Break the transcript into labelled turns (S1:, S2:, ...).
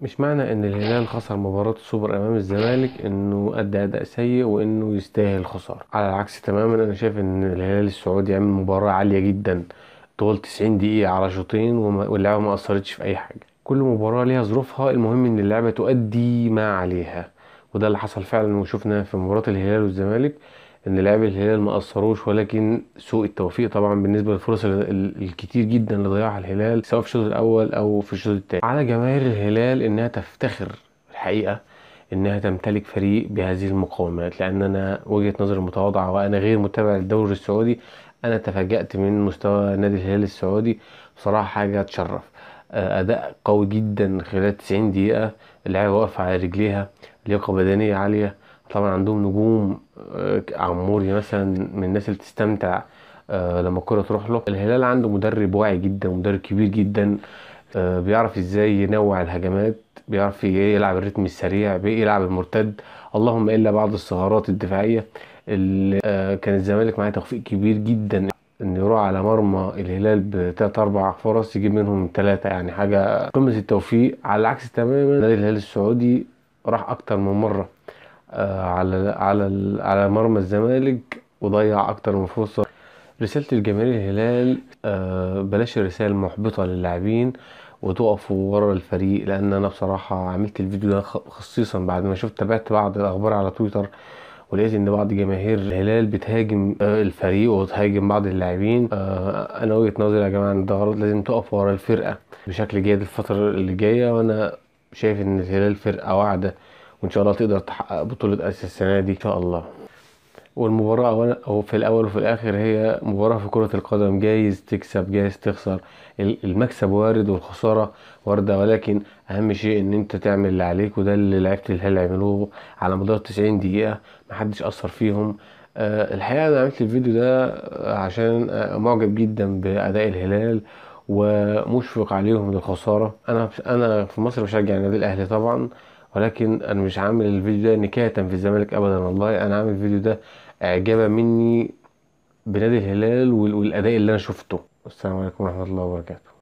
S1: مش معنى ان الهلال خسر مباراة السوبر امام الزمالك انه ادى اداء سيء وانه يستاهل الخسارة على العكس تماما انا شايف ان الهلال السعودي عمل مباراة عالية جدا طول 90 دقيقة على شوطين واللعبة ما اثرتش في اي حاجة كل مباراة ليها ظروفها المهم ان اللعبة تؤدي ما عليها وده اللي حصل فعلا وشفنا في مباراة الهلال والزمالك ان لاعبي الهلال ما اثروش ولكن سوء التوفيق طبعا بالنسبه للفرص الكتير جدا اللي ضيعها الهلال سواء في الشوط الاول او في الشوط الثاني على جماهير الهلال انها تفتخر الحقيقه انها تمتلك فريق بهذه المقومات لان انا وجهه نظري المتواضعه وانا غير متابع للدوري السعودي انا تفاجأت من مستوى نادي الهلال السعودي بصراحه حاجه تشرف آه، اداء قوي جدا خلال 90 دقيقه اللعيبه واقفه على رجليها لياقه بدنيه عاليه طبعا عندهم نجوم آه، عموري مثلا من الناس اللي تستمتع آه، لما الكرة تروح له الهلال عنده مدرب واعي جدا ومدرب كبير جدا آه، بيعرف ازاي ينوع الهجمات بيعرف إيه يلعب الريتم السريع بيلعب إيه المرتد اللهم الا بعض الثغرات الدفاعيه اللي آه، كان الزمالك معاه توفيق كبير جدا ان يروح على مرمى الهلال بثلاث اربع فرص يجيب منهم ثلاثه يعني حاجه قمه التوفيق على العكس تماما نادي الهلال السعودي راح اكتر من مره آه، على على على مرمى الزمالك وضيع اكتر من فرصه رساله الجماهير الهلال آه، بلاش الرسائل المحبطه للاعبين وتقفوا ورا الفريق لان انا بصراحه عملت الفيديو ده خصيصا بعد ما شفت تابعت بعض الاخبار على تويتر ولقيت ان بعض جماهير الهلال بتهاجم آه، الفريق وتهاجم بعض اللاعبين انا وجهه نظري يا جماعه ان ده غلط لازم تقف ورا الفرقه بشكل جيد الفتره اللي جايه وانا شايف ان الهلال فرقه واعده وان شاء الله تقدر تحقق بطوله اسيا السنه دي ان شاء الله والمباراة أو في الأول وفي الآخر هي مباراة في كرة القدم جايز تكسب جايز تخسر المكسب وارد والخسارة واردة ولكن أهم شيء إن أنت تعمل اللي عليك وده اللي لعيبة الهلال عملوه على مدار 90 دقيقة محدش أثر فيهم أه الحقيقة أنا عملت الفيديو ده آه، عشان آه، معجب جدا بأداء الهلال ومشفق عليهم للخسارة أنا أنا في مصر بشجع النادي الأهلي طبعا ولكن انا مش عامل الفيديو ده نكاية في الزمالك ابدا والله انا عامل الفيديو ده اعجابا مني بنادي الهلال والاداء اللي انا شفته والسلام عليكم ورحمة الله وبركاته